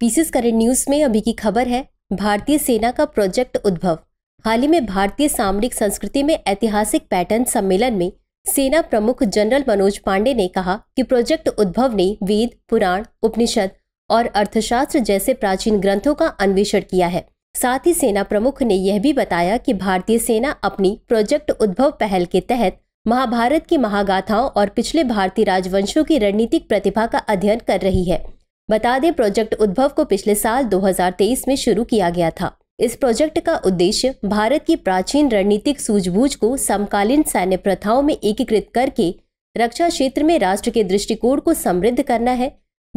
pieces current news में अभी की खबर है भारतीय सेना का प्रोजेक्ट उद्भव हाल ही में भारतीय सामरिक संस्कृति में ऐतिहासिक पैटर्न सम्मेलन में सेना प्रमुख जनरल मनोज पांडे ने कहा कि प्रोजेक्ट उद्भव ने वेद पुराण उपनिषद और अर्थशास्त्र जैसे प्राचीन ग्रंथों का अन्वेषण किया है साथ ही सेना प्रमुख ने यह भी बताया कि भारतीय सेना अपनी प्रोजेक्ट उद्भव पहल के तहत महाभारत की महागाथाओं और पिछले भारतीय राजवंशों की रणनीतिक प्रतिभा का अध्ययन कर रही है बता दें प्रोजेक्ट उद्भव को पिछले साल 2023 में शुरू किया गया था इस प्रोजेक्ट का उद्देश्य भारत की प्राचीन रणनीतिक सूझबूझ को समकालीन सैन्य प्रथाओं में एकीकृत करके रक्षा क्षेत्र में राष्ट्र के दृष्टिकोण को समृद्ध करना है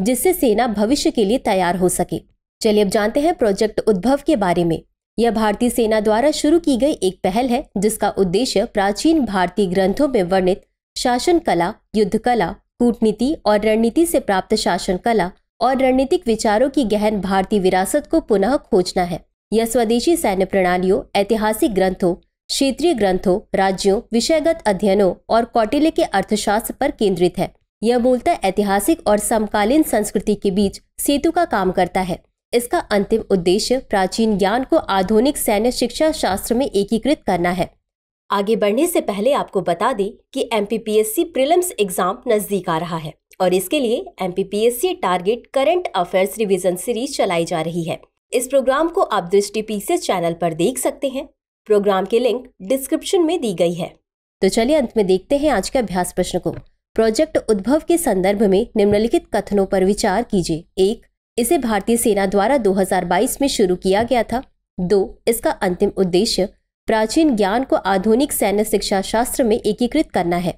जिससे सेना भविष्य के लिए तैयार हो सके चलिए अब जानते हैं प्रोजेक्ट उद्भव के बारे में यह भारतीय सेना द्वारा शुरू की गई एक पहल है जिसका उद्देश्य प्राचीन भारतीय ग्रंथों में वर्णित शासन कला युद्ध कला कूटनीति और रणनीति से प्राप्त शासन कला और रणनीतिक विचारों की गहन भारतीय विरासत को पुनः खोजना है यह स्वदेशी सैन्य प्रणालियों ऐतिहासिक ग्रंथों क्षेत्रीय ग्रंथों राज्यों विषयगत अध्ययनों और कौटिल्य के अर्थशास्त्र पर केंद्रित है यह मूलतः ऐतिहासिक और समकालीन संस्कृति के बीच सेतु का काम करता है इसका अंतिम उद्देश्य प्राचीन ज्ञान को आधुनिक सैन्य शिक्षा शास्त्र में एकीकृत करना है आगे बढ़ने से पहले आपको बता दें कि एम प्रीलिम्स एग्जाम नजदीक आ रहा है और इसके लिए M target current affairs revision series चलाई जा रही है इस प्रोग्राम को आप दृष्टि पीसेस चैनल पर देख सकते हैं प्रोग्राम के लिंक डिस्क्रिप्शन में दी गई है तो चलिए अंत में देखते हैं आज के अभ्यास प्रश्न को प्रोजेक्ट उद्भव के संदर्भ में निम्नलिखित कथनों पर विचार कीजिए एक इसे भारतीय सेना द्वारा 2022 में शुरू किया गया था दो इसका अंतिम उद्देश्य प्राचीन ज्ञान को आधुनिक सैन्य शिक्षा शास्त्र में एकीकृत करना है